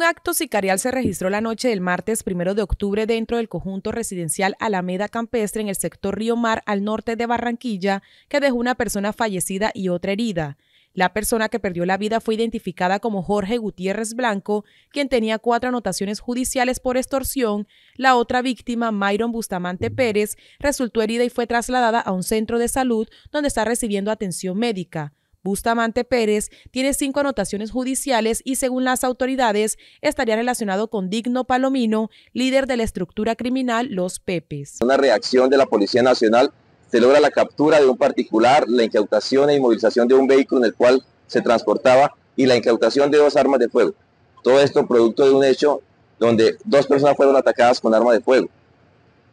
Un acto sicarial se registró la noche del martes 1 de octubre dentro del conjunto residencial Alameda Campestre en el sector Río Mar al norte de Barranquilla, que dejó una persona fallecida y otra herida. La persona que perdió la vida fue identificada como Jorge Gutiérrez Blanco, quien tenía cuatro anotaciones judiciales por extorsión. La otra víctima, Myron Bustamante Pérez, resultó herida y fue trasladada a un centro de salud donde está recibiendo atención médica. Bustamante Pérez tiene cinco anotaciones judiciales y según las autoridades estaría relacionado con Digno Palomino, líder de la estructura criminal Los Pepes. Una reacción de la Policía Nacional se logra la captura de un particular, la incautación e inmovilización de un vehículo en el cual se transportaba y la incautación de dos armas de fuego. Todo esto producto de un hecho donde dos personas fueron atacadas con armas de fuego.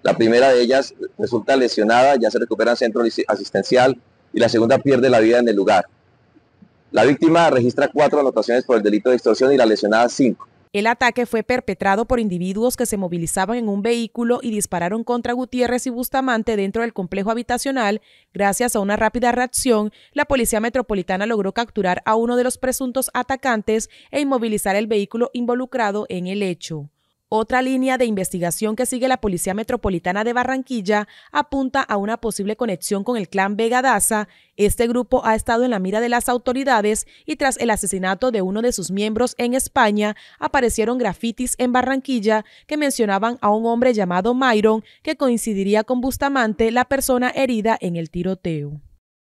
La primera de ellas resulta lesionada, ya se recupera en centro asistencial y la segunda pierde la vida en el lugar. La víctima registra cuatro anotaciones por el delito de extorsión y la lesionada cinco. El ataque fue perpetrado por individuos que se movilizaban en un vehículo y dispararon contra Gutiérrez y Bustamante dentro del complejo habitacional. Gracias a una rápida reacción, la Policía Metropolitana logró capturar a uno de los presuntos atacantes e inmovilizar el vehículo involucrado en el hecho. Otra línea de investigación que sigue la Policía Metropolitana de Barranquilla apunta a una posible conexión con el clan Vegadaza. Este grupo ha estado en la mira de las autoridades y tras el asesinato de uno de sus miembros en España, aparecieron grafitis en Barranquilla que mencionaban a un hombre llamado Myron que coincidiría con Bustamante, la persona herida en el tiroteo.